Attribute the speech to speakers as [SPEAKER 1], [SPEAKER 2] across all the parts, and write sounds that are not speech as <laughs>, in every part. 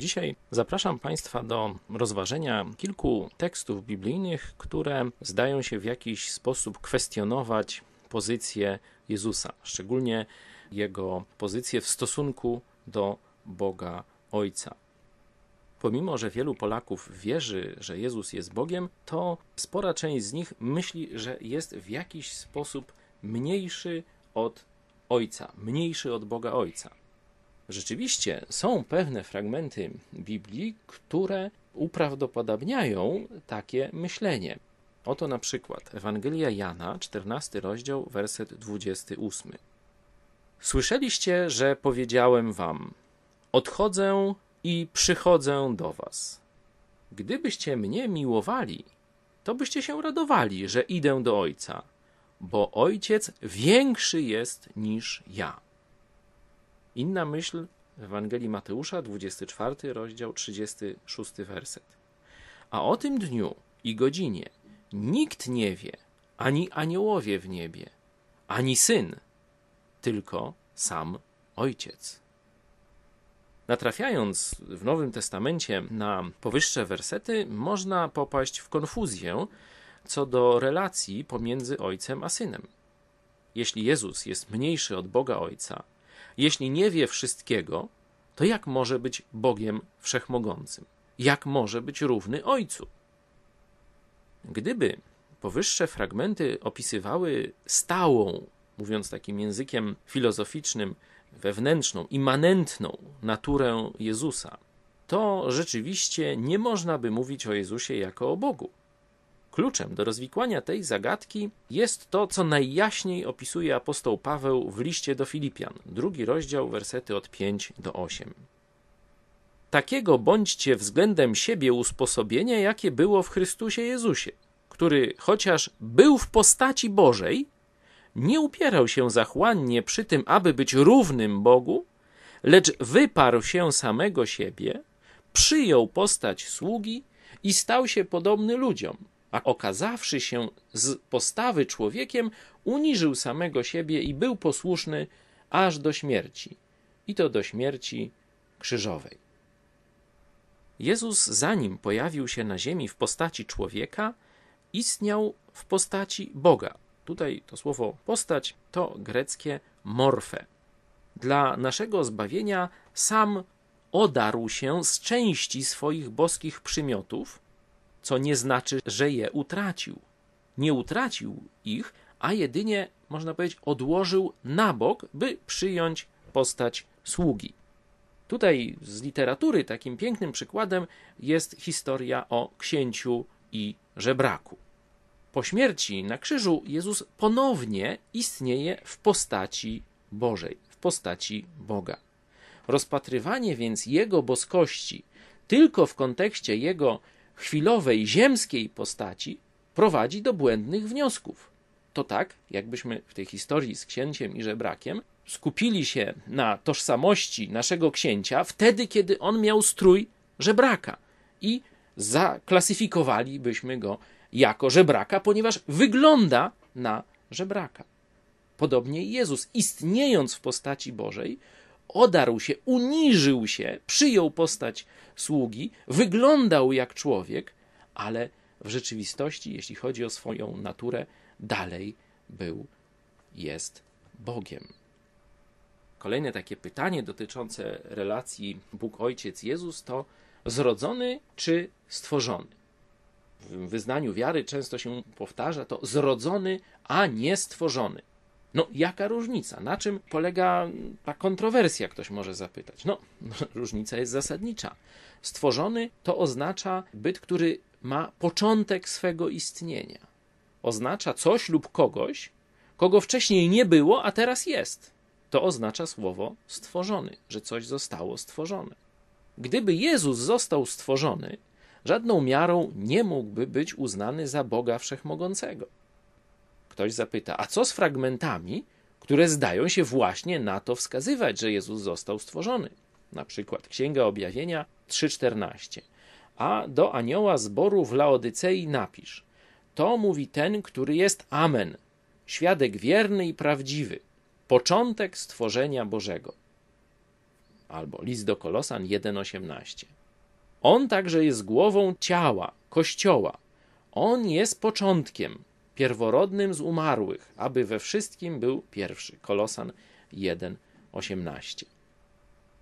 [SPEAKER 1] Dzisiaj zapraszam Państwa do rozważenia kilku tekstów biblijnych, które zdają się w jakiś sposób kwestionować pozycję Jezusa, szczególnie jego pozycję w stosunku do Boga Ojca. Pomimo, że wielu Polaków wierzy, że Jezus jest Bogiem, to spora część z nich myśli, że jest w jakiś sposób mniejszy od Ojca, mniejszy od Boga Ojca. Rzeczywiście są pewne fragmenty Biblii, które uprawdopodobniają takie myślenie. Oto na przykład Ewangelia Jana, 14 rozdział, werset 28. Słyszeliście, że powiedziałem wam: Odchodzę i przychodzę do was. Gdybyście mnie miłowali, to byście się radowali, że idę do Ojca, bo Ojciec większy jest niż ja. Inna myśl w Ewangelii Mateusza, 24 rozdział, 36 werset. A o tym dniu i godzinie nikt nie wie, ani aniołowie w niebie, ani syn, tylko sam ojciec. Natrafiając w Nowym Testamencie na powyższe wersety, można popaść w konfuzję co do relacji pomiędzy ojcem a synem. Jeśli Jezus jest mniejszy od Boga Ojca, jeśli nie wie wszystkiego, to jak może być Bogiem wszechmogącym? Jak może być równy Ojcu? Gdyby powyższe fragmenty opisywały stałą, mówiąc takim językiem filozoficznym, wewnętrzną, immanentną naturę Jezusa, to rzeczywiście nie można by mówić o Jezusie jako o Bogu. Kluczem do rozwikłania tej zagadki jest to, co najjaśniej opisuje apostoł Paweł w liście do Filipian, drugi rozdział, wersety od 5 do 8. Takiego bądźcie względem siebie usposobienia, jakie było w Chrystusie Jezusie, który chociaż był w postaci Bożej, nie upierał się zachłannie przy tym, aby być równym Bogu, lecz wyparł się samego siebie, przyjął postać sługi i stał się podobny ludziom a okazawszy się z postawy człowiekiem, uniżył samego siebie i był posłuszny aż do śmierci, i to do śmierci krzyżowej. Jezus, zanim pojawił się na ziemi w postaci człowieka, istniał w postaci Boga. Tutaj to słowo postać to greckie morfe. Dla naszego zbawienia sam odarł się z części swoich boskich przymiotów, co nie znaczy, że je utracił. Nie utracił ich, a jedynie, można powiedzieć, odłożył na bok, by przyjąć postać sługi. Tutaj z literatury takim pięknym przykładem jest historia o księciu i żebraku. Po śmierci na krzyżu Jezus ponownie istnieje w postaci Bożej, w postaci Boga. Rozpatrywanie więc jego boskości tylko w kontekście jego chwilowej, ziemskiej postaci prowadzi do błędnych wniosków. To tak, jakbyśmy w tej historii z księciem i żebrakiem skupili się na tożsamości naszego księcia wtedy, kiedy on miał strój żebraka i zaklasyfikowalibyśmy go jako żebraka, ponieważ wygląda na żebraka. Podobnie Jezus, istniejąc w postaci Bożej, odarł się, uniżył się, przyjął postać sługi, wyglądał jak człowiek, ale w rzeczywistości, jeśli chodzi o swoją naturę, dalej był, jest Bogiem. Kolejne takie pytanie dotyczące relacji Bóg Ojciec Jezus to zrodzony czy stworzony? W wyznaniu wiary często się powtarza to zrodzony, a nie stworzony. No, jaka różnica? Na czym polega ta kontrowersja, ktoś może zapytać? No, <laughs> różnica jest zasadnicza. Stworzony to oznacza byt, który ma początek swego istnienia. Oznacza coś lub kogoś, kogo wcześniej nie było, a teraz jest. To oznacza słowo stworzony, że coś zostało stworzone. Gdyby Jezus został stworzony, żadną miarą nie mógłby być uznany za Boga Wszechmogącego ktoś zapyta, a co z fragmentami, które zdają się właśnie na to wskazywać, że Jezus został stworzony? Na przykład Księga Objawienia 3:14. A do anioła zboru w Laodycei napisz: To mówi ten, który jest Amen, świadek wierny i prawdziwy, początek stworzenia Bożego. Albo list do Kolosan 1:18. On także jest głową ciała, kościoła. On jest początkiem, pierworodnym z umarłych, aby we wszystkim był pierwszy. Kolosan 1:18.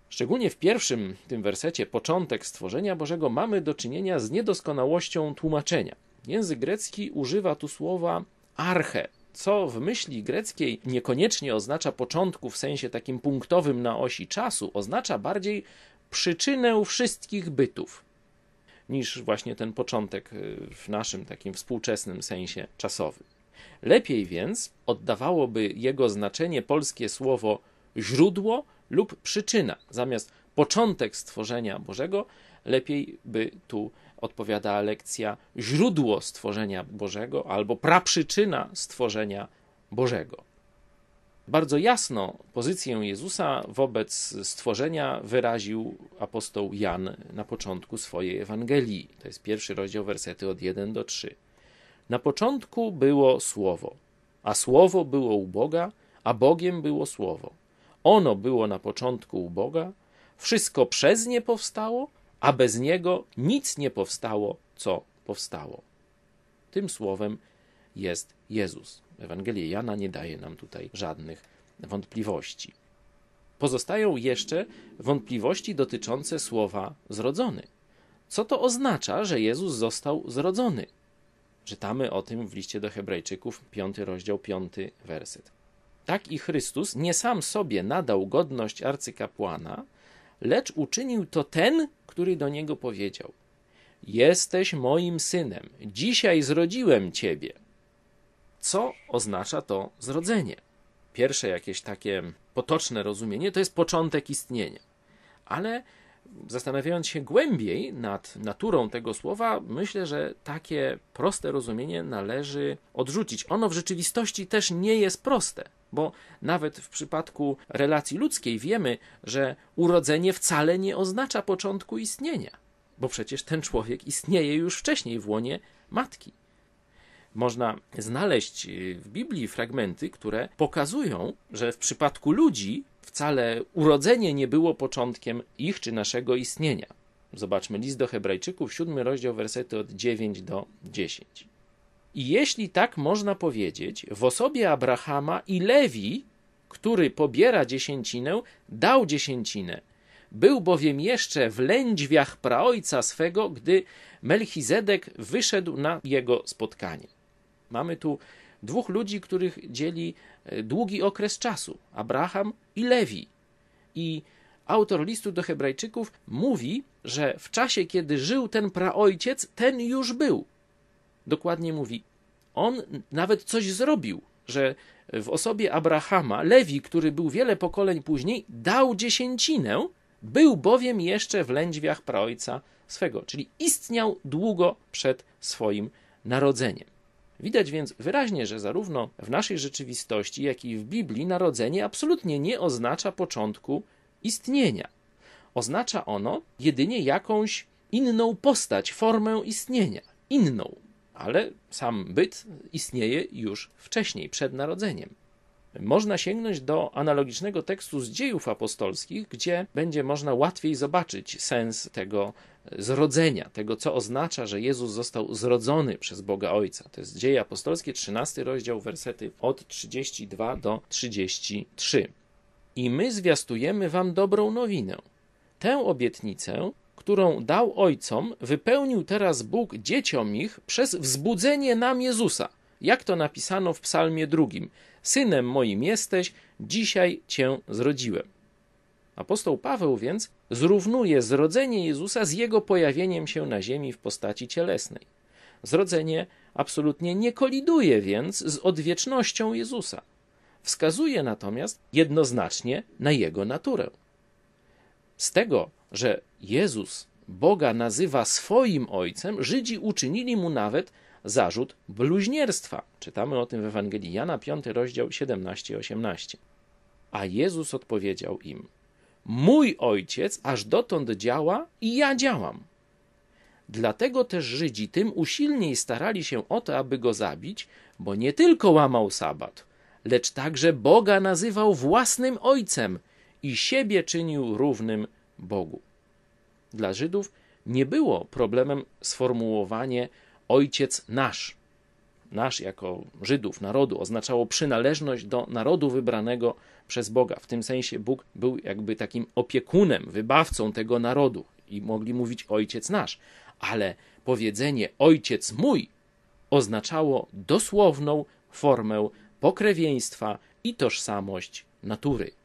[SPEAKER 1] Szczególnie w pierwszym tym wersecie, początek stworzenia Bożego, mamy do czynienia z niedoskonałością tłumaczenia. Język grecki używa tu słowa arche, co w myśli greckiej niekoniecznie oznacza początku w sensie takim punktowym na osi czasu, oznacza bardziej przyczynę wszystkich bytów niż właśnie ten początek y, w naszym takim współczesnym sensie czasowym. Lepiej więc oddawałoby jego znaczenie polskie słowo źródło lub przyczyna. Zamiast początek stworzenia Bożego, lepiej by tu odpowiadała lekcja źródło stworzenia Bożego albo praprzyczyna stworzenia Bożego bardzo jasno pozycję Jezusa wobec stworzenia wyraził apostoł Jan na początku swojej Ewangelii. To jest pierwszy rozdział, wersety od 1 do 3. Na początku było Słowo, a Słowo było u Boga, a Bogiem było Słowo. Ono było na początku u Boga, wszystko przez nie powstało, a bez niego nic nie powstało, co powstało. Tym słowem jest Jezus. Ewangelia Jana nie daje nam tutaj żadnych wątpliwości. Pozostają jeszcze wątpliwości dotyczące słowa zrodzony. Co to oznacza, że Jezus został zrodzony? Czytamy o tym w liście do Hebrajczyków, 5 rozdział, 5 werset. Tak i Chrystus nie sam sobie nadał godność arcykapłana, lecz uczynił to ten, który do niego powiedział: Jesteś moim synem, dzisiaj zrodziłem ciebie co oznacza to zrodzenie. Pierwsze jakieś takie potoczne rozumienie to jest początek istnienia. Ale zastanawiając się głębiej nad naturą tego słowa, myślę, że takie proste rozumienie należy odrzucić. Ono w rzeczywistości też nie jest proste, bo nawet w przypadku relacji ludzkiej wiemy, że urodzenie wcale nie oznacza początku istnienia, bo przecież ten człowiek istnieje już wcześniej w łonie matki można znaleźć y, w Biblii fragmenty, które pokazują, że w przypadku ludzi wcale urodzenie nie było początkiem ich czy naszego istnienia. Zobaczmy list do Hebrajczyków, siódmy rozdział, wersety od 9 do 10. I jeśli tak można powiedzieć, w osobie Abrahama i Lewi, który pobiera dziesięcinę, dał dziesięcinę. Był bowiem jeszcze w lędźwiach praojca swego, gdy Melchizedek wyszedł na jego spotkanie. Mamy tu dwóch ludzi, których dzieli e, długi okres czasu: Abraham i Lewi. I autor listu do Hebrajczyków mówi, że w czasie, kiedy żył ten praojciec, ten już był. Dokładnie mówi. On nawet coś zrobił, że w osobie Abrahama, Lewi, który był wiele pokoleń później, dał dziesięcinę, był bowiem jeszcze w lędźwiach praojca swego, czyli istniał długo przed swoim narodzeniem. Widać więc wyraźnie, że zarówno w naszej rzeczywistości, jak i w Biblii narodzenie absolutnie nie oznacza początku istnienia. Oznacza ono jedynie jakąś inną postać, formę istnienia. Inną, ale sam byt istnieje już wcześniej, przed narodzeniem. Można sięgnąć do analogicznego tekstu z dziejów apostolskich, gdzie będzie można łatwiej zobaczyć sens tego zrodzenia, tego co oznacza, że Jezus został zrodzony przez Boga Ojca. To jest Dzieje Apostolskie, 13 rozdział, wersety od 32 do 33. I my zwiastujemy wam dobrą nowinę. Tę obietnicę, którą dał ojcom, wypełnił teraz Bóg dzieciom ich przez wzbudzenie nam Jezusa, jak to napisano w psalmie drugim. Synem moim jesteś, dzisiaj cię zrodziłem. Apostoł Paweł więc zrównuje zrodzenie Jezusa z jego pojawieniem się na ziemi w postaci cielesnej. Zrodzenie absolutnie nie koliduje więc z odwiecznością Jezusa. Wskazuje natomiast jednoznacznie na jego naturę. Z tego, że Jezus Boga nazywa swoim ojcem, Żydzi uczynili mu nawet zarzut bluźnierstwa. Czytamy o tym w Ewangelii Jana 5, rozdział 17-18. A Jezus odpowiedział im: Mój ojciec aż dotąd działa i ja działam. Dlatego też Żydzi tym usilniej starali się o to, aby go zabić, bo nie tylko łamał sabat, lecz także Boga nazywał własnym ojcem i siebie czynił równym Bogu. Dla Żydów nie było problemem sformułowanie ojciec nasz, nasz jako Żydów, narodu, oznaczało przynależność do narodu wybranego przez Boga. W tym sensie Bóg był jakby takim opiekunem, wybawcą tego narodu i mogli mówić Ojciec nasz, ale powiedzenie Ojciec mój oznaczało dosłowną formę pokrewieństwa i tożsamość natury.